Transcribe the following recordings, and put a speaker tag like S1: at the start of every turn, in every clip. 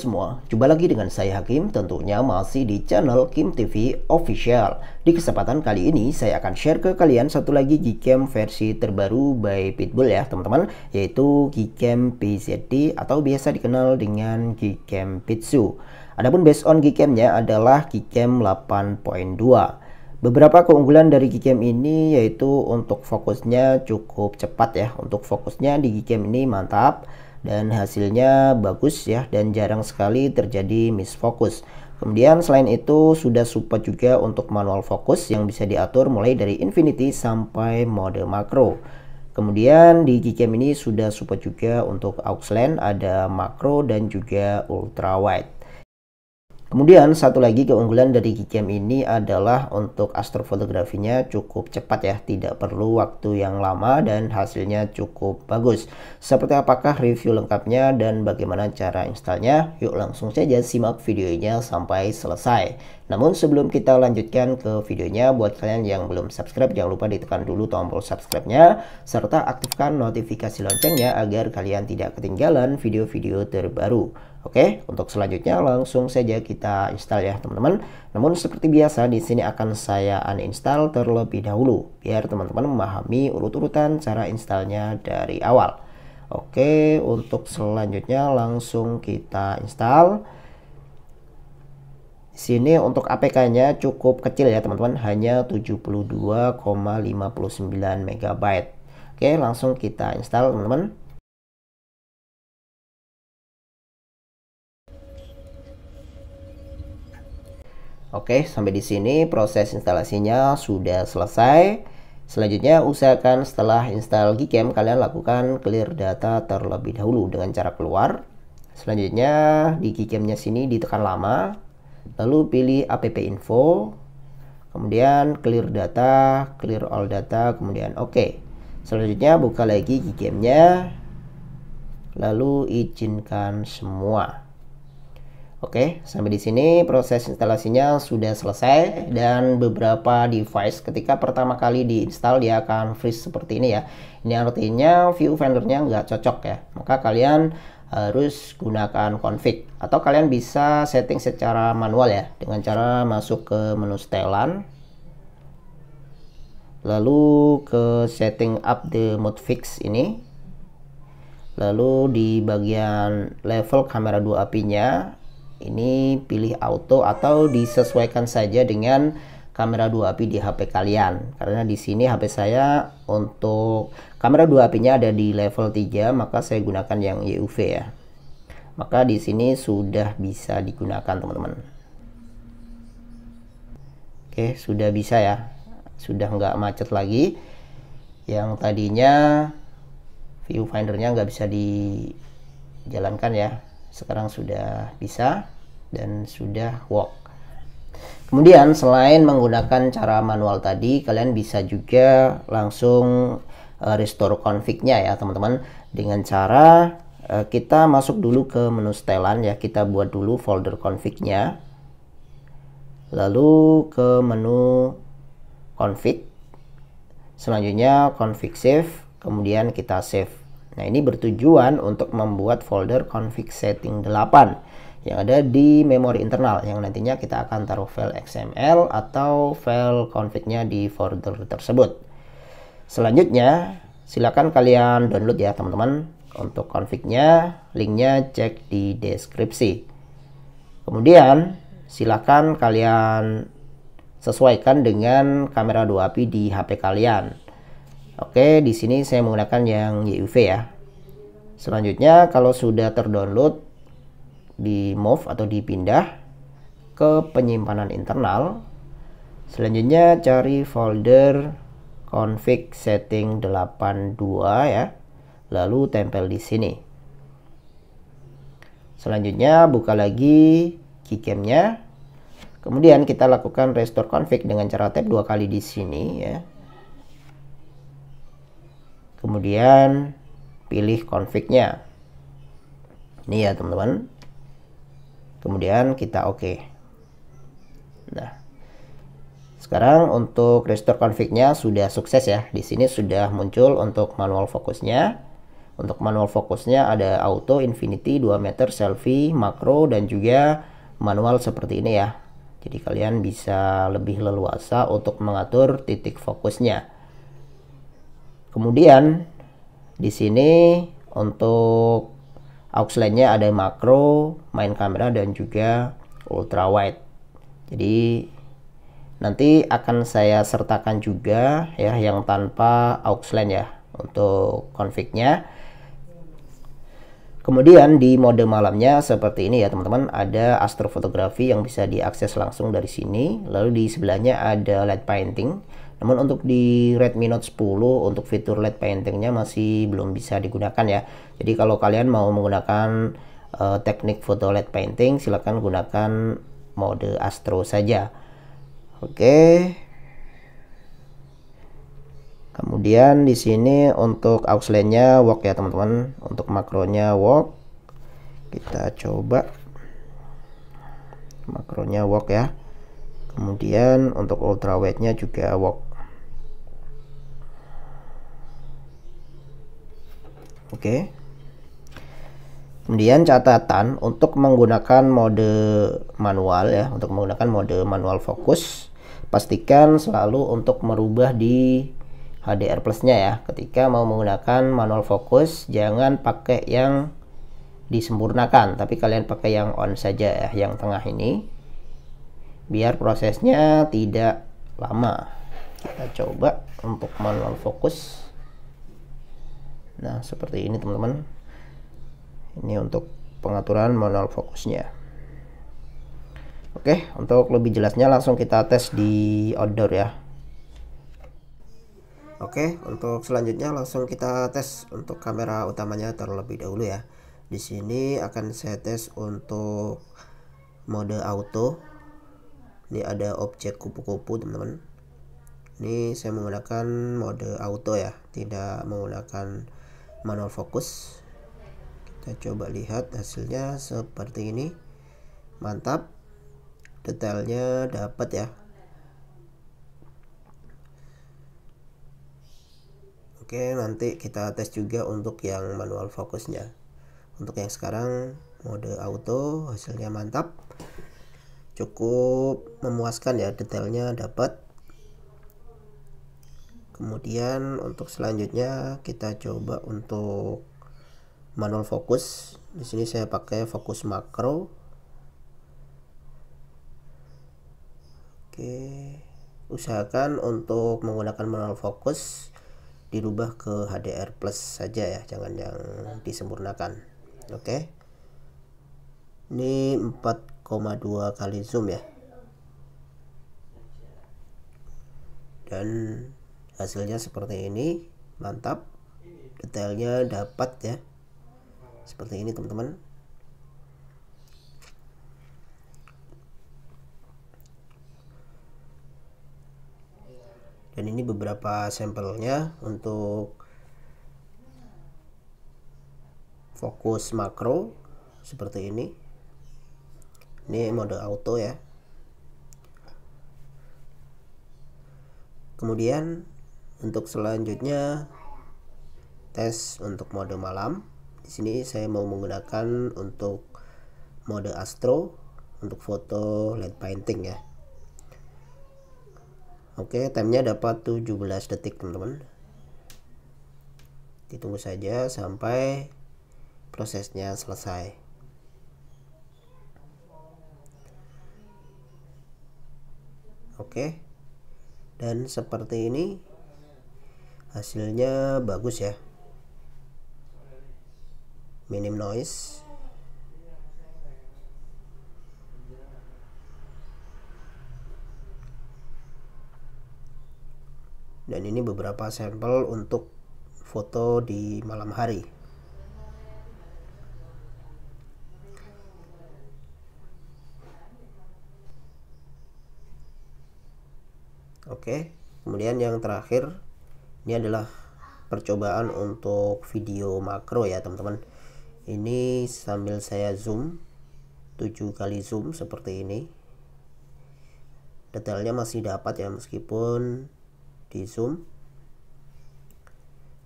S1: semua, jumpa lagi dengan saya Hakim tentunya masih di channel Kim TV Official. Di kesempatan kali ini saya akan share ke kalian satu lagi Gcam versi terbaru by Pitbull ya teman-teman yaitu Gcam PZD atau biasa dikenal dengan Gcam Pitsu. Adapun based on Gcamnya adalah Gcam 8.2. Beberapa keunggulan dari Gcam ini yaitu untuk fokusnya cukup cepat ya. Untuk fokusnya di Gcam ini mantap dan hasilnya bagus ya dan jarang sekali terjadi misfokus. Kemudian selain itu sudah support juga untuk manual fokus yang bisa diatur mulai dari infinity sampai mode makro. Kemudian di Gcam ini sudah support juga untuk aux lens, ada makro dan juga ultra wide. Kemudian satu lagi keunggulan dari Gcam ini adalah untuk astrofotografinya cukup cepat ya, tidak perlu waktu yang lama dan hasilnya cukup bagus. Seperti apakah review lengkapnya dan bagaimana cara installnya? Yuk langsung saja simak videonya sampai selesai. Namun sebelum kita lanjutkan ke videonya, buat kalian yang belum subscribe, jangan lupa ditekan dulu tombol subscribe-nya, serta aktifkan notifikasi loncengnya agar kalian tidak ketinggalan video-video terbaru. Oke, untuk selanjutnya langsung saja kita install ya teman-teman. Namun seperti biasa di sini akan saya uninstall terlebih dahulu, biar teman-teman memahami urut-urutan cara installnya dari awal. Oke, untuk selanjutnya langsung kita install sini untuk APK-nya cukup kecil ya teman-teman, hanya 72,59 MB. Oke, langsung kita install teman-teman. Oke, sampai di sini proses instalasinya sudah selesai. Selanjutnya, usahakan setelah install Gcam, kalian lakukan clear data terlebih dahulu dengan cara keluar. Selanjutnya, di Gcam-nya sini ditekan lama, Lalu pilih app info, kemudian clear data, clear all data, kemudian oke. Okay. Selanjutnya buka lagi gamenya, Lalu izinkan semua. Oke, okay, sampai di sini proses instalasinya sudah selesai dan beberapa device ketika pertama kali diinstal dia akan freeze seperti ini ya. Ini artinya view vendornya nggak cocok ya. Maka kalian harus gunakan config atau kalian bisa setting secara manual ya dengan cara masuk ke menu setelan lalu ke setting up the mode fix ini lalu di bagian level kamera 2 apinya ini pilih auto atau disesuaikan saja dengan kamera 2 api di HP kalian karena di sini HP saya untuk Kamera dua apinya ada di level 3, maka saya gunakan yang YUV ya. Maka di sini sudah bisa digunakan teman-teman. Oke, sudah bisa ya. Sudah nggak macet lagi. Yang tadinya viewfindernya nggak bisa dijalankan ya. Sekarang sudah bisa dan sudah walk. Kemudian selain menggunakan cara manual tadi, kalian bisa juga langsung uh, restore config-nya ya teman-teman dengan cara uh, kita masuk dulu ke menu setelan ya kita buat dulu folder config-nya lalu ke menu config selanjutnya config save kemudian kita save nah ini bertujuan untuk membuat folder config setting 8 yang ada di memori internal yang nantinya kita akan taruh file XML atau file config-nya di folder tersebut Selanjutnya, silakan kalian download ya teman-teman. Untuk konfignya, linknya cek di deskripsi. Kemudian, silakan kalian sesuaikan dengan kamera 2 api di HP kalian. Oke, di sini saya menggunakan yang YUV ya. Selanjutnya, kalau sudah terdownload, di move atau dipindah ke penyimpanan internal. Selanjutnya cari folder config setting 82 ya lalu tempel di sini selanjutnya buka lagi keycamnya kemudian kita lakukan restore config dengan cara tap dua kali di sini ya kemudian pilih config-nya. Ini ya teman-teman. Kemudian kita oke. Okay. Nah, sekarang untuk restore config-nya sudah sukses ya. Di sini sudah muncul untuk manual fokusnya. Untuk manual fokusnya ada auto, infinity, 2 meter, selfie, makro, dan juga manual seperti ini ya. Jadi kalian bisa lebih leluasa untuk mengatur titik fokusnya. Kemudian di sini untuk aux ada makro, main kamera, dan juga ultra wide. Jadi Nanti akan saya sertakan juga ya yang tanpa aux line ya untuk config-nya. Kemudian di mode malamnya seperti ini ya teman-teman ada astrofotografi yang bisa diakses langsung dari sini lalu di sebelahnya ada light painting namun untuk di Redmi Note 10 untuk fitur painting paintingnya masih belum bisa digunakan ya jadi kalau kalian mau menggunakan uh, teknik foto light painting silahkan gunakan mode astro saja Oke. Kemudian di sini untuk aux nya work ya teman-teman. Untuk makronya work. Kita coba makronya work ya. Kemudian untuk wide nya juga work. Oke. Kemudian catatan untuk menggunakan mode manual ya, untuk menggunakan mode manual fokus pastikan selalu untuk merubah di HDR plusnya ya ketika mau menggunakan manual fokus jangan pakai yang disempurnakan tapi kalian pakai yang on saja ya yang tengah ini biar prosesnya tidak lama kita coba untuk manual fokus nah seperti ini teman-teman ini untuk pengaturan manual fokusnya Oke, untuk lebih jelasnya langsung kita tes di outdoor ya. Oke, untuk selanjutnya langsung kita tes untuk kamera utamanya terlebih dahulu ya. Di sini akan saya tes untuk mode auto. Ini ada objek kupu-kupu, teman-teman. Ini saya menggunakan mode auto ya, tidak menggunakan manual fokus. Kita coba lihat hasilnya seperti ini. Mantap detailnya dapat ya Oke nanti kita tes juga untuk yang manual fokusnya untuk yang sekarang mode auto hasilnya mantap cukup memuaskan ya detailnya dapat kemudian untuk selanjutnya kita coba untuk manual fokus di sini saya pakai fokus makro oke usahakan untuk menggunakan manual fokus dirubah ke HDR plus saja ya jangan yang disempurnakan oke okay. ini 4,2 kali zoom ya dan hasilnya seperti ini mantap detailnya dapat ya seperti ini teman-teman dan ini beberapa sampelnya untuk fokus makro seperti ini ini mode auto ya kemudian untuk selanjutnya tes untuk mode malam di sini saya mau menggunakan untuk mode astro untuk foto light painting ya Oke, timenya dapat 17 detik, teman-teman. Ditunggu saja sampai prosesnya selesai. Oke. Dan seperti ini hasilnya bagus ya. Minim noise. dan ini beberapa sampel untuk foto di malam hari oke kemudian yang terakhir ini adalah percobaan untuk video makro ya teman-teman ini sambil saya zoom 7 kali zoom seperti ini detailnya masih dapat ya meskipun di zoom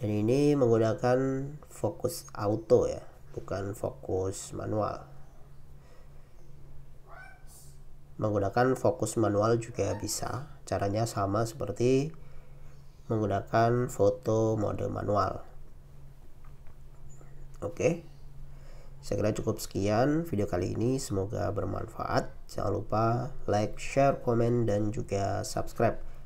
S1: dan ini menggunakan fokus auto ya bukan fokus manual menggunakan fokus manual juga bisa caranya sama seperti menggunakan foto mode manual oke okay. saya kira cukup sekian video kali ini semoga bermanfaat jangan lupa like share komen dan juga subscribe